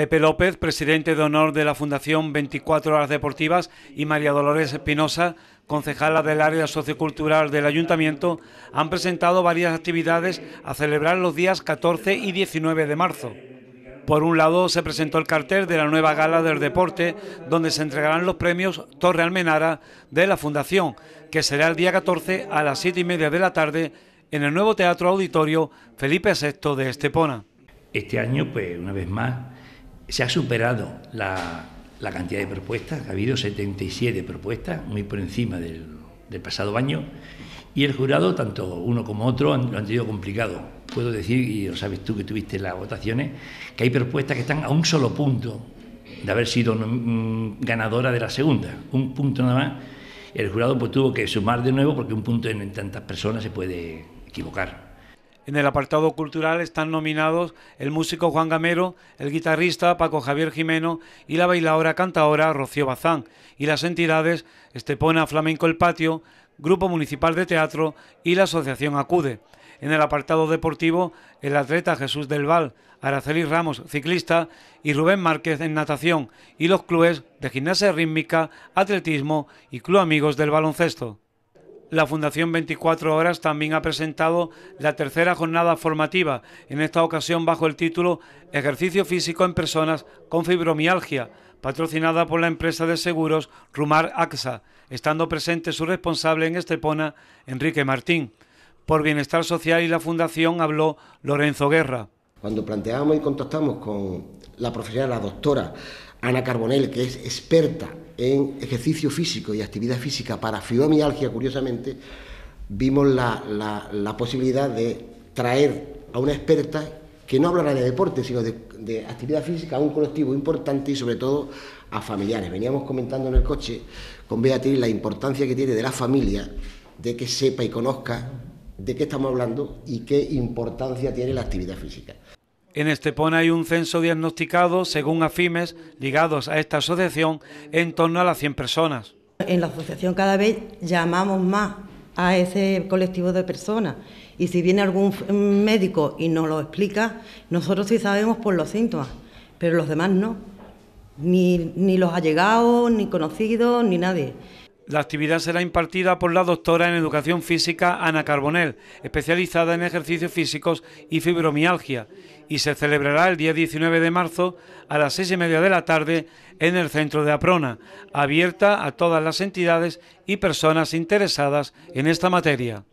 Pepe López, presidente de honor de la Fundación 24 Horas Deportivas, y María Dolores Espinosa, concejala del área sociocultural del ayuntamiento, han presentado varias actividades a celebrar los días 14 y 19 de marzo. Por un lado, se presentó el cartel de la nueva gala del deporte, donde se entregarán los premios Torre Almenara de la Fundación, que será el día 14 a las 7 y media de la tarde en el nuevo Teatro Auditorio Felipe VI de Estepona. Este año, pues, una vez más, se ha superado la, cantidad de propuestas, ha habido 77 propuestas, muy por encima del, pasado año, y el jurado, tanto uno como otro, lo han tenido complicado. Puedo decir, y lo sabes tú que tuviste las votaciones, que hay propuestas que están a un solo punto de haber sido mm, ganadora de la segunda, un punto nada más, el jurado pues, tuvo que sumar de nuevo porque un punto en tantas personas se puede equivocar. En el apartado cultural están nominados el músico Juan Gamero, el guitarrista Paco Javier Jimeno y la bailadora cantadora Rocío Bazán, y las entidades Estepona Flamenco El Patio, Grupo Municipal de Teatro y la Asociación Acude. En el apartado deportivo, el atleta Jesús del Val, Araceli Ramos, ciclista, y Rubén Márquez en natación, y los clubes de gimnasia rítmica, atletismo y Club Amigos del Baloncesto. La Fundación 24 Horas también ha presentado la tercera jornada formativa, en esta ocasión bajo el título Ejercicio físico en personas con fibromialgia, patrocinada por la empresa de seguros Rumar AXA, estando presente su responsable en Estepona, Enrique Martín. Por Bienestar Social y la Fundación habló Lorenzo Guerra. Cuando planteamos y contactamos con la profesora, la doctora Ana Carbonell, que es experta en ejercicio físico y actividad física para fibromialgia, curiosamente, vimos la, posibilidad de traer a una experta que no hablará de deporte, sino de, de, actividad física a un colectivo importante y sobre todo a familiares. Veníamos comentando en el coche con Beatriz la importancia que tiene de la familia, de que sepa y conozca de qué estamos hablando y qué importancia tiene la actividad física. En Estepona hay un censo diagnosticado, según AFIMES, ligados a esta asociación, en torno a las 100 personas. En la asociación cada vez llamamos más a ese colectivo de personas y si viene algún médico y nos lo explica, nosotros sí sabemos por los síntomas, pero los demás no, ni, ni los allegados, ni conocidos, ni nadie. La actividad será impartida por la doctora en educación física Ana Carbonel, especializada en ejercicios físicos y fibromialgia, y se celebrará el día 19 de marzo a las seis y media de la tarde en el centro de Aprona, abierta a todas las entidades y personas interesadas en esta materia.